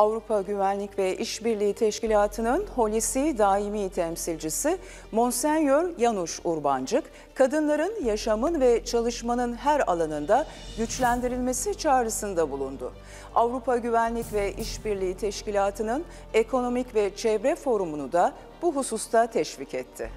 Avrupa Güvenlik ve İşbirliği Teşkilatı'nın Holisi daimi temsilcisi Monsenyör Yanuş Urbancık, kadınların yaşamın ve çalışmanın her alanında güçlendirilmesi çağrısında bulundu. Avrupa Güvenlik ve İşbirliği Teşkilatı'nın Ekonomik ve Çevre Forumunu da bu hususta teşvik etti.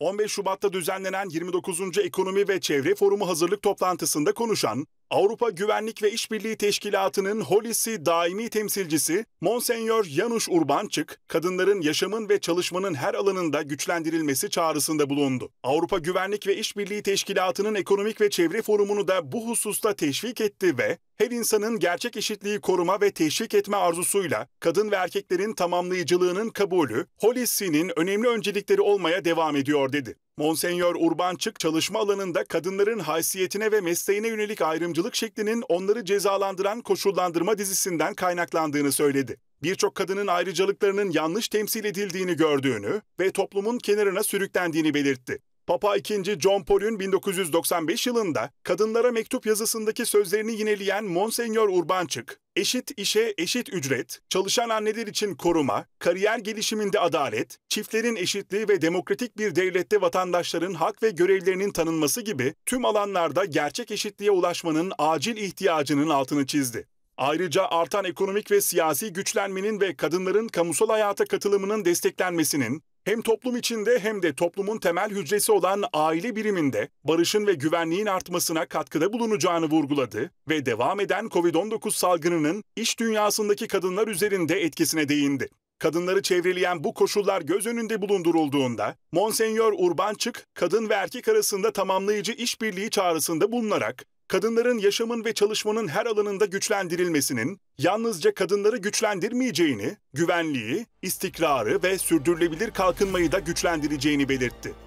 15 Şubat'ta düzenlenen 29. Ekonomi ve Çevre Forumu hazırlık toplantısında konuşan Avrupa Güvenlik ve İşbirliği Teşkilatı'nın Holisi daimi temsilcisi Monsenyor Yanuş Urbançık, kadınların yaşamın ve çalışmanın her alanında güçlendirilmesi çağrısında bulundu. Avrupa Güvenlik ve İşbirliği Teşkilatı'nın Ekonomik ve Çevre Forumunu da bu hususta teşvik etti ve her insanın gerçek eşitliği koruma ve teşvik etme arzusuyla kadın ve erkeklerin tamamlayıcılığının kabulü Holisi'nin önemli öncelikleri olmaya devam ediyor dedi. Monsenyor Urbançık çalışma alanında kadınların haysiyetine ve mesleğine yönelik ayrımcılık şeklinin onları cezalandıran koşullandırma dizisinden kaynaklandığını söyledi. Birçok kadının ayrıcalıklarının yanlış temsil edildiğini gördüğünü ve toplumun kenarına sürüklendiğini belirtti. Papa II. John Paul'ün 1995 yılında kadınlara mektup yazısındaki sözlerini yineleyen Monsenyor Urbançık, eşit işe eşit ücret, çalışan anneler için koruma, kariyer gelişiminde adalet, çiftlerin eşitliği ve demokratik bir devlette vatandaşların hak ve görevlerinin tanınması gibi tüm alanlarda gerçek eşitliğe ulaşmanın acil ihtiyacının altını çizdi. Ayrıca artan ekonomik ve siyasi güçlenmenin ve kadınların kamusal hayata katılımının desteklenmesinin, hem toplum içinde hem de toplumun temel hücresi olan aile biriminde barışın ve güvenliğin artmasına katkıda bulunacağını vurguladı ve devam eden COVID-19 salgınının iş dünyasındaki kadınlar üzerinde etkisine değindi. Kadınları çevreleyen bu koşullar göz önünde bulundurulduğunda, Monsenyor Urbançık, kadın ve erkek arasında tamamlayıcı işbirliği çağrısında bulunarak, kadınların yaşamın ve çalışmanın her alanında güçlendirilmesinin yalnızca kadınları güçlendirmeyeceğini, güvenliği, istikrarı ve sürdürülebilir kalkınmayı da güçlendireceğini belirtti.